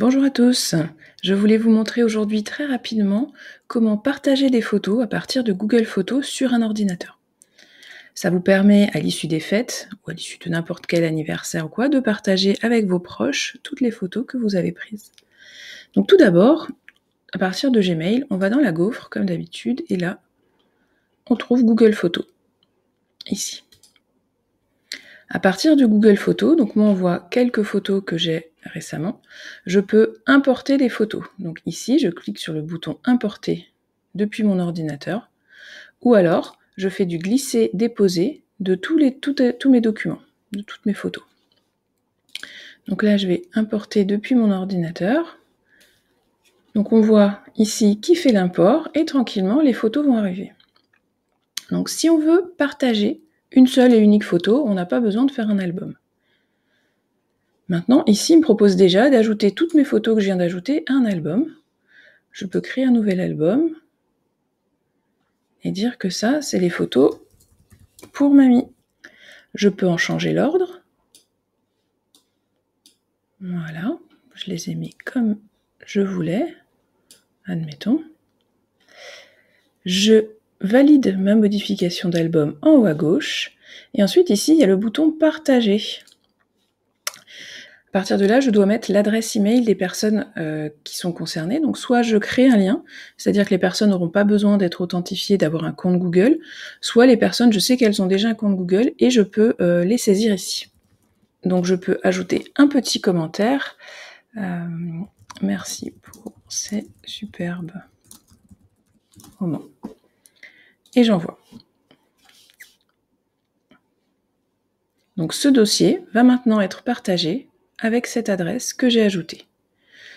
Bonjour à tous, je voulais vous montrer aujourd'hui très rapidement comment partager des photos à partir de Google Photos sur un ordinateur. Ça vous permet à l'issue des fêtes ou à l'issue de n'importe quel anniversaire ou quoi de partager avec vos proches toutes les photos que vous avez prises. Donc tout d'abord, à partir de Gmail, on va dans la gaufre comme d'habitude et là, on trouve Google Photos. Ici. À partir de Google Photos, donc moi on voit quelques photos que j'ai récemment, je peux importer des photos. Donc ici, je clique sur le bouton importer depuis mon ordinateur, ou alors je fais du glisser-déposer de tous, les, tous mes documents, de toutes mes photos. Donc là, je vais importer depuis mon ordinateur. Donc on voit ici qui fait l'import et tranquillement, les photos vont arriver. Donc si on veut partager une seule et unique photo, on n'a pas besoin de faire un album. Maintenant, ici, il me propose déjà d'ajouter toutes mes photos que je viens d'ajouter à un album. Je peux créer un nouvel album et dire que ça, c'est les photos pour mamie. Je peux en changer l'ordre. Voilà, je les ai mis comme je voulais, admettons. Je valide ma modification d'album en haut à gauche. Et ensuite, ici, il y a le bouton « Partager ». À partir de là, je dois mettre l'adresse email des personnes euh, qui sont concernées. Donc, soit je crée un lien, c'est-à-dire que les personnes n'auront pas besoin d'être authentifiées, d'avoir un compte Google, soit les personnes, je sais qu'elles ont déjà un compte Google et je peux euh, les saisir ici. Donc, je peux ajouter un petit commentaire. Euh, merci pour ces superbes moments. Et j'envoie. Donc, ce dossier va maintenant être partagé avec cette adresse que j'ai ajoutée.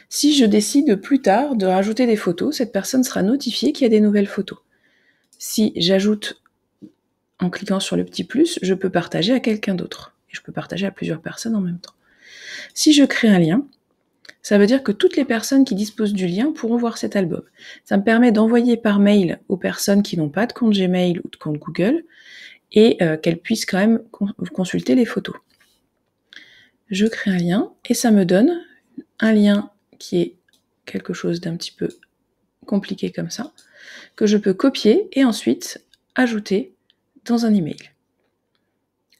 Si je décide plus tard de rajouter des photos, cette personne sera notifiée qu'il y a des nouvelles photos. Si j'ajoute en cliquant sur le petit plus, je peux partager à quelqu'un d'autre. Et je peux partager à plusieurs personnes en même temps. Si je crée un lien, ça veut dire que toutes les personnes qui disposent du lien pourront voir cet album. Ça me permet d'envoyer par mail aux personnes qui n'ont pas de compte Gmail ou de compte Google et euh, qu'elles puissent quand même consulter les photos je crée un lien et ça me donne un lien qui est quelque chose d'un petit peu compliqué comme ça, que je peux copier et ensuite ajouter dans un email.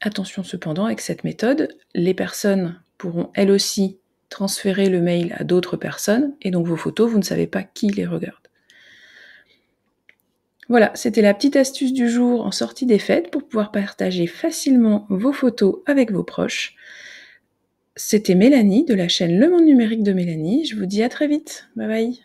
Attention cependant, avec cette méthode, les personnes pourront elles aussi transférer le mail à d'autres personnes et donc vos photos, vous ne savez pas qui les regarde. Voilà, c'était la petite astuce du jour en sortie des fêtes pour pouvoir partager facilement vos photos avec vos proches. C'était Mélanie de la chaîne Le Monde Numérique de Mélanie. Je vous dis à très vite. Bye bye.